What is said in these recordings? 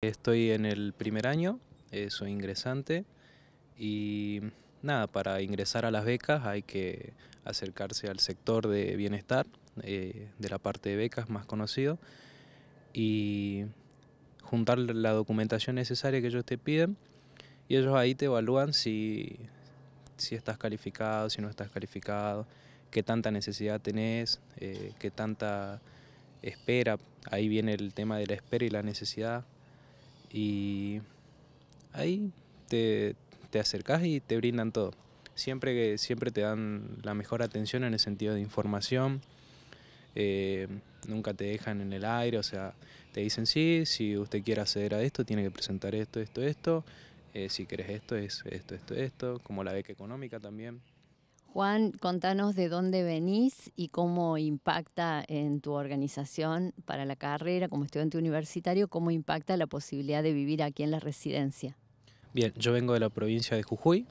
Estoy en el primer año, eh, soy ingresante y nada, para ingresar a las becas hay que acercarse al sector de bienestar, eh, de la parte de becas más conocido, y juntar la documentación necesaria que ellos te piden y ellos ahí te evalúan si, estás calificado, si no estás calificado, qué tanta necesidad tenés, eh, qué tanta espera, ahí viene el tema de la espera y la necesidad, y ahí te, te acercás y te brindan todo. Siempre, que, siempre te dan la mejor atención en el sentido de información. Eh, nunca te dejan en el aire, o sea, te dicen sí, si usted quiere acceder a esto, tiene que presentar esto, esto, esto, eh, si quieres esto, es esto, esto, esto, como la beca económica también. Juan, contanos de dónde venís y cómo impacta en tu organización para la carrera como estudiante universitario, cómo impacta la posibilidad de vivir aquí en la residencia. Bien, yo vengo de la provincia de Jujuy,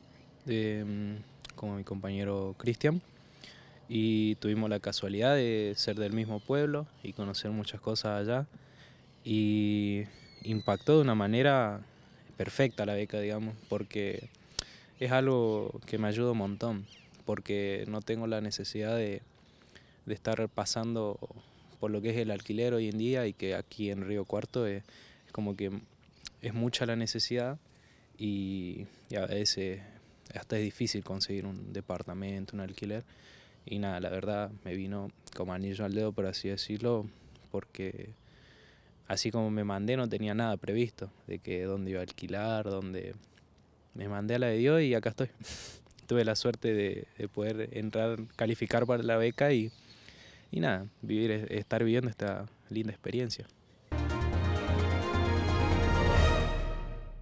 mm, como mi compañero Cristian, y tuvimos la casualidad de ser del mismo pueblo y conocer muchas cosas allá, y impactó de una manera perfecta la beca, digamos, porque es algo que me ayuda un montón porque no tengo la necesidad de, estar pasando por lo que es el alquiler hoy en día y que aquí en Río Cuarto es, como que es mucha la necesidad y, a veces hasta es difícil conseguir un departamento, un alquiler. Y nada, la verdad me vino como anillo al dedo, por así decirlo, porque así como me mandé no tenía nada previsto de que dónde iba a alquilar, dónde... Me mandé a la de Dios y acá estoy. tuve la suerte de, poder entrar, calificar para la beca y, y nada, vivir, estar viviendo esta linda experiencia.